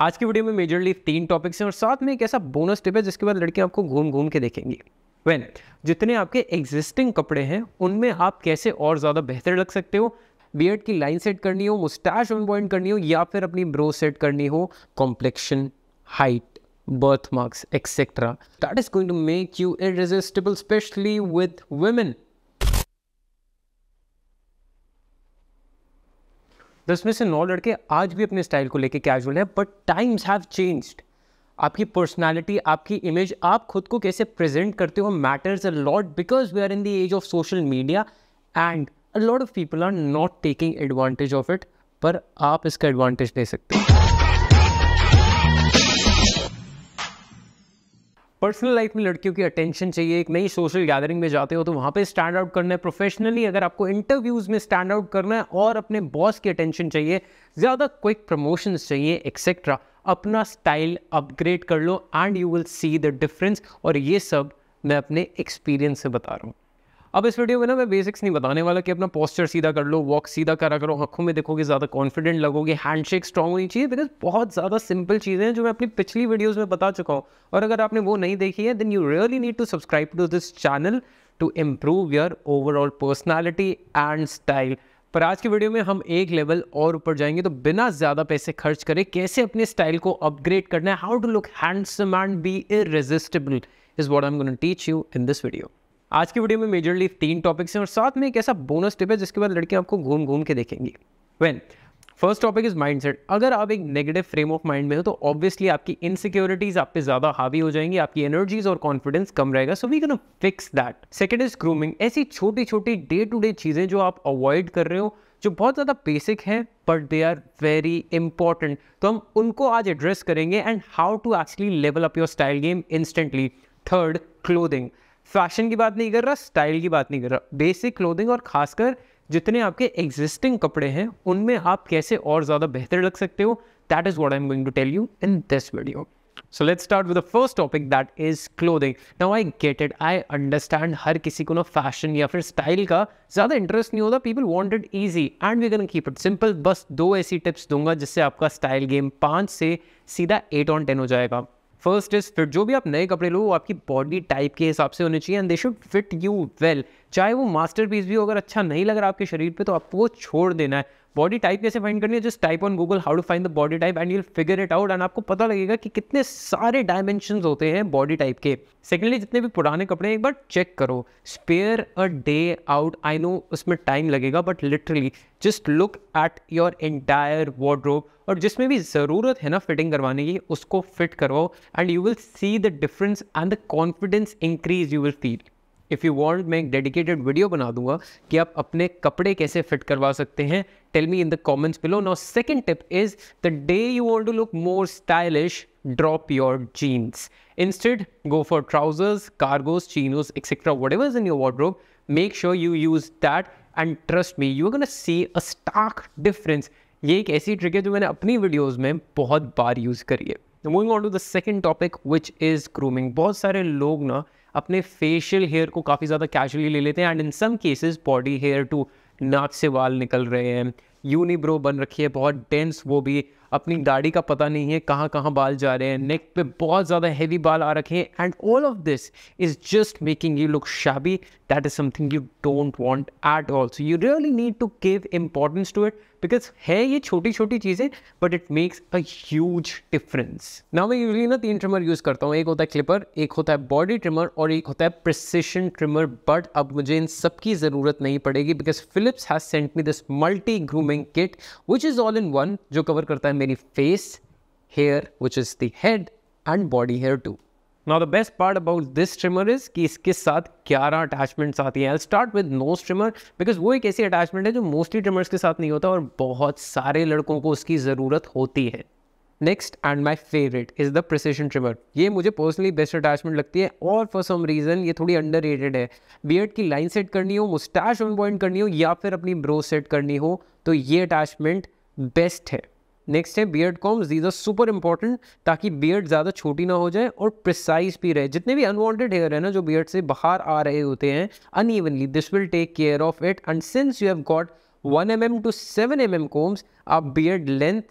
आज की वीडियो में मेजरली तीन टॉपिक्स हैं और साथ में एक ऐसा बोनस टिप है जिसके बाद लड़कियाँ आपको घूम घूम के देखेंगी वेन जितने आपके एग्जिस्टिंग कपड़े हैं उनमें आप कैसे और ज़्यादा बेहतर लग सकते हो बियर्ड की लाइन सेट करनी हो मुस्टैश ऑन पॉइंट करनी हो या फिर अपनी ब्रो सेट करनी हो complexion height birth etcetera that is is to make you irresistible especially with women दस में से नौ लड़के आज भी अपने स्टाइल को लेके कैजुअल है बट टाइम्स हैव चेंज्ड आपकी पर्सनालिटी आपकी इमेज आप खुद को कैसे प्रेजेंट करते हो matters a lot because we are in the age of social media and a lot of people are not taking advantage of it पर आप इसका एडवांटेज ले सकते हो पर्सनल लाइफ में लड़कियों की अटेंशन चाहिए एक नई सोशल गैदरिंग में जाते हो तो वहाँ पे स्टैंड आउट करना है प्रोफेशनली अगर आपको इंटरव्यूज़ में स्टैंड आउट करना है और अपने बॉस की अटेंशन चाहिए ज़्यादा क्विक प्रमोशंस चाहिए एक्सेट्रा अपना स्टाइल अपग्रेड कर लो and you will see the difference और ये सब मैं अपने एक्सपीरियंस से बता रहा हूँ अब इस वीडियो में ना मैं बेसिक्स नहीं बताने वाला कि अपना पोस्चर सीधा कर लो वॉक सीधा करा करो आंखों में देखोगे ज़्यादा कॉन्फिडेंट लगोगे हैंडशेक स्ट्रॉग होनी चाहिए बिकॉज बहुत ज़्यादा सिंपल चीज़ें हैं जो मैं अपनी पिछली वीडियोज़ में बता चुका हूँ और अगर आपने वो नहीं देखी है then you really need to subscribe to this channel to improve your overall personality and style पर आज की वीडियो में हम एक लेवल और ऊपर जाएंगे तो बिना ज़्यादा पैसे खर्च करें कैसे अपने स्टाइल को अपग्रेड करना है how to look handsome and be irresistible is what I am gonna teach you in this video आज की वीडियो में मेजरली तीन टॉपिक्स हैं और साथ में एक ऐसा बोनस टिप है जिसके बाद लड़कियां आपको घूम घूम के देखेंगी when first topic is mindset अगर आप एक नेगेटिव फ्रेम ऑफ माइंड में हो तो ऑब्वियसली आपकी इनसिक्योरिटीज आप पे ज़्यादा हावी हो जाएंगी आपकी एनर्जीज और कॉन्फिडेंस कम रहेगा so we can fix that second is grooming ऐसी छोटी छोटी डे टू डे चीज़ें जो आप अवॉइड कर रहे हो जो बहुत ज़्यादा बेसिक है but they are very important तो हम उनको आज एड्रेस करेंगे and how to actually level up your style game instantly third clothing fashion की बात नहीं कर रहा स्टाइल की बात नहीं कर रहा बेसिक क्लोथिंग और खासकर जितने आपके एग्जिस्टिंग कपड़े हैं उनमें आप कैसे और ज़्यादा बेहतर लग सकते हो that is what I am going to tell you in this video so let start with the first topic that is clothing now I get it I understand हर किसी को ना फैशन या फिर स्टाइल का ज़्यादा इंटरेस्ट नहीं होता people want it easy and we can keep it simple बस दो ऐसी टिप्स दूंगा जिससे आपका स्टाइल गेम पाँच से सीधा एट ऑन टेन हो जाएगा फर्स्ट इज फिट जो भी आप नए कपड़े लो वो आपकी बॉडी टाइप के हिसाब से होने चाहिए and they should fit you well चाहे वो मास्टर पीस भी हो अगर अच्छा नहीं लग रहा आपके शरीर पर तो आपको वो छोड़ देना है बॉडी टाइप कैसे फाइंड करनी है just type on Google how to find the body type and you'll figure it out and आपको पता लगेगा कि कितने सारे डायमेंशन होते हैं बॉडी टाइप के सेकेंडली जितने भी पुराने कपड़े एक बार चेक करो spare a day out I know उसमें टाइम लगेगा but literally just look at your entire wardrobe और जिसमें भी ज़रूरत है ना फिटिंग करवाने की उसको फिट करवाओ and you will see the difference and the confidence increase you will feel if you want मैं एक डेडिकेटेड वीडियो बना दूंगा कि आप अपने कपड़े कैसे फिट करवा सकते हैं tell me in the comments below now second tip is the day you want to look more stylish drop your jeans jeans. Go for trousers trousers, chinos etcetera whatever in your wardrobe, make sure you use that and trust me you can see a stark difference ये एक ऐसी trick है जो मैंने अपनी videos में बहुत बार use करी है moving on to the second topic which is grooming बहुत सारे लोग ना अपने फेशियल हेयर को काफ़ी ज़्यादा कैजुअली ले लेते हैं and in some cases body hair to नाक से बाल निकल रहे हैं यूनिब्रो बन रखी है बहुत डेंस वो भी अपनी दाढ़ी का पता नहीं है कहाँ कहाँ बाल जा रहे हैं नेक पे बहुत ज़्यादा हैवी बाल आ रखे हैं and all of this is just making you look shabby that is something you don't want at all so you really need to give importance to it because है ये छोटी छोटी चीज़ें but it makes a huge difference ना मैं usually ना तीन trimmer use करता हूँ एक होता है क्लिपर एक होता है बॉडी ट्रिमर और एक होता है प्रिसिशन ट्रिमर बट अब मुझे इन सब की ज़रूरत नहीं पड़ेगी because Philips has sent me this multi grooming kit which is all in one जो कवर करता है मेरी face hair which is the head and body hair too Now the best part about this trimmer is कि इसके साथ 11 attachments आती हैं I'll start with nose trimmer because वो एक ऐसी attachment है जो mostly trimmers के साथ नहीं होता और बहुत सारे लड़कों को उसकी ज़रूरत होती है next and my favourite is the precision trimmer ये मुझे पर्सनली बेस्ट अटैचमेंट लगती है और फॉर सम रीज़न ये थोड़ी अंडर रेटेड है एड की लाइन सेट करनी हो मुस्टैश ऑन पॉइंट करनी हो या फिर अपनी ब्रो सेट करनी हो तो ये अटैचमेंट बेस्ट है नेक्स्ट है beard combs these are super important ताकि बियर्ड ज़्यादा छोटी ना हो जाए और प्रिसाइज भी रहे जितने भी अनवांटेड हेयर है ना जो बियर्ड से बाहर आ रहे होते हैं unevenly this will take care of it and since you have got one M M to seven M M combs आप बियर्ड लेंथ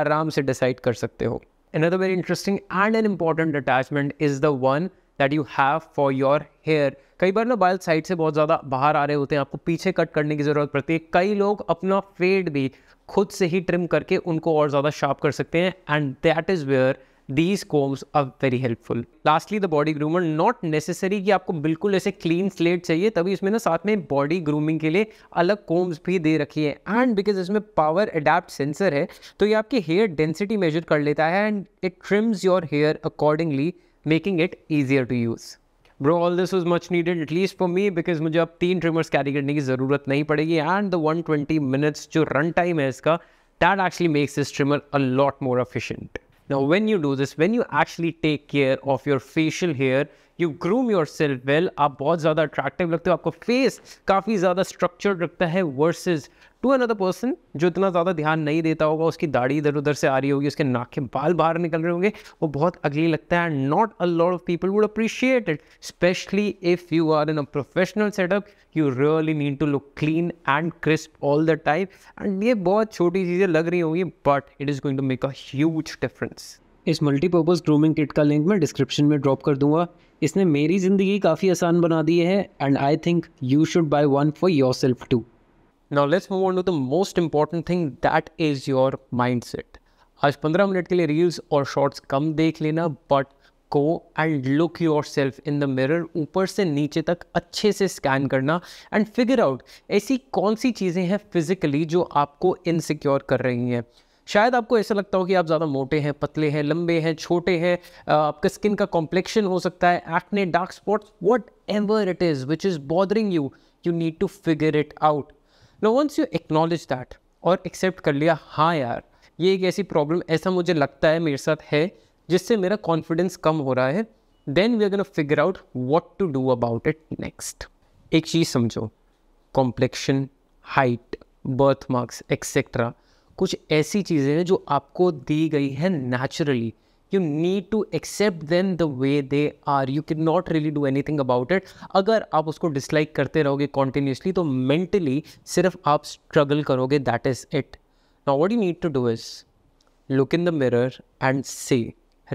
आराम से डिसाइड कर सकते हो another very interesting and an important attachment is the one that you have for your hair कई बार ना बाल साइड से बहुत ज़्यादा बाहर आ रहे होते हैं आपको पीछे कट करने की ज़रूरत पड़ती है कई लोग अपना फेड भी खुद से ही ट्रिम करके उनको और ज़्यादा शार्प कर सकते हैं and that is where these combs are very helpful lastly the body groomer not necessary कि आपको बिल्कुल ऐसे क्लीन स्लेट चाहिए तभी इसमें ना साथ में बॉडी ग्रूमिंग के लिए अलग कोम्स भी दे रखी है एंड बिकॉज इसमें पावर अडेप्ट सेंसर है तो ये आपकी हेयर डेंसिटी मेजर कर लेता है and it trims your hair accordingly making it easier to use bro all this was much needed at least for me because मुझे अब तीन ट्रिमर्स कैरी करने की ज़रूरत नहीं पड़ेगी and the one twenty minutes जो रन टाइम है इसका that actually makes this trimmer a lot more efficient now when you do this when you actually take care of your facial hair you groom yourself well आप बहुत ज़्यादा attractive लगते हो आपको face काफ़ी ज़्यादा स्ट्रक्चर्ड रखता है वर्सेज टू अनदर पर्सन जो इतना ज़्यादा ध्यान नहीं देता होगा उसकी दाढ़ी इधर उधर से आ रही होगी उसके नाक के बाल बाहर निकल रहे होंगे वो बहुत अगली लगता है and not a lot of people would appreciate it especially if you are in a professional setup you really need to look clean and crisp all the time and ये बहुत छोटी चीज़ें लग रही होंगी but it is going to make a huge difference इस multipurpose grooming kit का link मैं डिस्क्रिप्शन में ड्रॉप कर दूंगा इसने मेरी ज़िंदगी काफ़ी आसान बना दी है and I think you should buy one for yourself too now let's move on to the most important thing that is your mind set आज पंद्रह मिनट के लिए रील्स और शॉर्ट्स कम देख लेना but go and look yourself in the mirror ऊपर से नीचे तक अच्छे से स्कैन करना एंड फिगर आउट ऐसी कौन सी चीज़ें हैं फिजिकली जो आपको इनसिक्योर कर रही हैं शायद आपको ऐसा लगता हो कि आप ज़्यादा मोटे हैं पतले हैं लंबे हैं छोटे हैं आपका स्किन का कॉम्प्लेक्शन हो सकता है acne dark spots whatever it is which is bothering you you need to figure it out no once you acknowledge that और एक्सेप्ट कर लिया हाँ यार ये एक ऐसी प्रॉब्लम ऐसा मुझे लगता है मेरे साथ है जिससे मेरा कॉन्फिडेंस कम हो रहा है then we are gonna figure out what to do about it next एक चीज़ समझो complexion height birth marks etcetera कुछ ऐसी चीज़ें हैं जो आपको दी गई हैं naturally you need to accept then the way they are you can not really do anything about it अगर आप उसको डिसलाइक करते रहोगे कॉन्टीन्यूसली तो मेंटली सिर्फ आप स्ट्रगल करोगे that is it now what you need to do is look in the mirror and say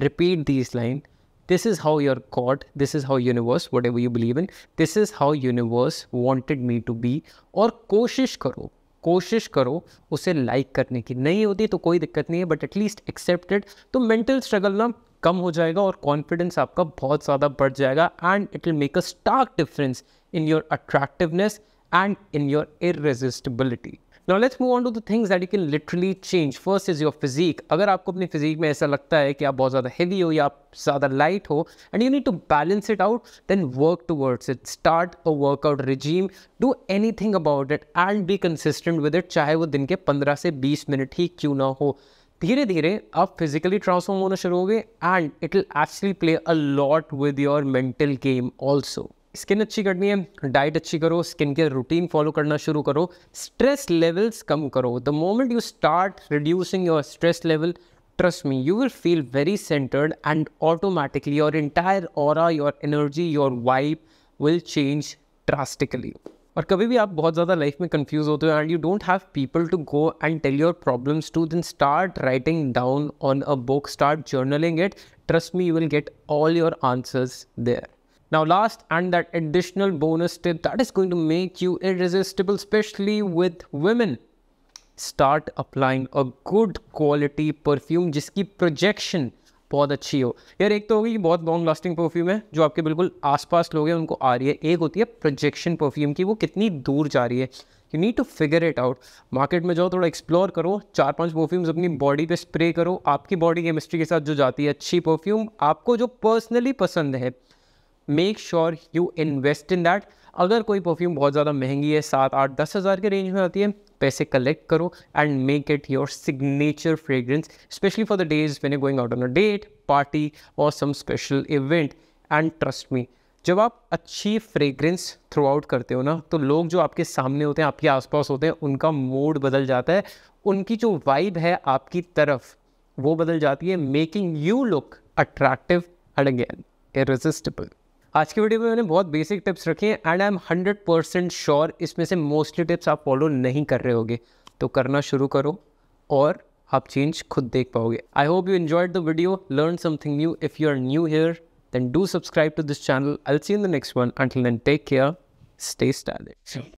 repeat this line this is how your God this is how universe whatever you believe in this is how universe wanted me to be और कोशिश करो कोशिश करो उसे like करने की नहीं होती तो कोई दिक्कत नहीं है बट एटलीस्ट एक्सेप्टेड तो मेंटल स्ट्रगल ना कम हो जाएगा और कॉन्फिडेंस आपका बहुत ज़्यादा बढ़ जाएगा and it will make a stark difference in your attractiveness and in your irresistibility now let's move on to the things that you can literally change first is your physique अगर आपको अपनी physique में ऐसा लगता है कि आप बहुत ज़्यादा हैवी हो या आप ज़्यादा लाइट हो and you need to balance it out then work towards it start a workout regime do anything about it and be consistent with it चाहे वो दिन के पंद्रह से बीस मिनट ही क्यों ना हो धीरे धीरे आप फिजिकली ट्रांसफॉर्म होना शुरू हो गए and it will actually play a lot with your mental game also skin अच्छी करनी है डाइट अच्छी करो स्किन केयर रूटीन फॉलो करना शुरू करो स्ट्रेस लेवल्स कम करो the moment you start reducing your stress level trust me you will feel very centred and automatically your entire और your energy your vibe will change drastically और कभी भी आप बहुत ज़्यादा लाइफ में कंफ्यूज होते हो and you don't have people to go and tell your problems to then start writing down on a book start journaling it trust me you will get all your answers there Now last and that additional bonus tip that is going to make you irresistible, especially with women. Start applying a good quality perfume जिसकी projection बहुत अच्छी हो यार एक तो होगी कि बहुत लॉन्ग लास्टिंग परफ्यूम है जो आपके बिल्कुल आसपास लोग हैं उनको आ रही है एक होती है प्रोजेक्शन परफ्यूम की वो कितनी दूर जा रही है you need to figure it out market में जाओ थोड़ा एक्सप्लोर करो चार पांच परफ्यूम्स अपनी बॉडी पे स्प्रे करो आपकी बॉडी केमिस्ट्री के साथ जो जाती है अच्छी परफ्यूम आपको जो पर्सनली पसंद है make sure you invest in that अगर कोई परफ्यूम बहुत ज़्यादा महंगी है सात आठ दस हज़ार के रेंज में आती है पैसे कलेक्ट करो and make it your signature fragrance especially for the days when going out on a date party और some special event and trust me जब आप अच्छी फ्रेग्रेंस थ्रू आउट करते हो ना तो लोग जो आपके सामने होते हैं आपके आसपास होते हैं उनका मूड बदल जाता है उनकी जो वाइब है आपकी तरफ वो बदल जाती है making you look attractive and again irresistible आज की वीडियो में मैंने बहुत बेसिक टिप्स रखी हैं and I am hundred percent sure इसमें से मोस्टली टिप्स आप फॉलो नहीं कर रहे होगे तो करना शुरू करो और आप चेंज खुद देख पाओगे I hope you enjoyed the video learn something new if you are new here then do subscribe to this channel I see in the next one one. Until then, take care,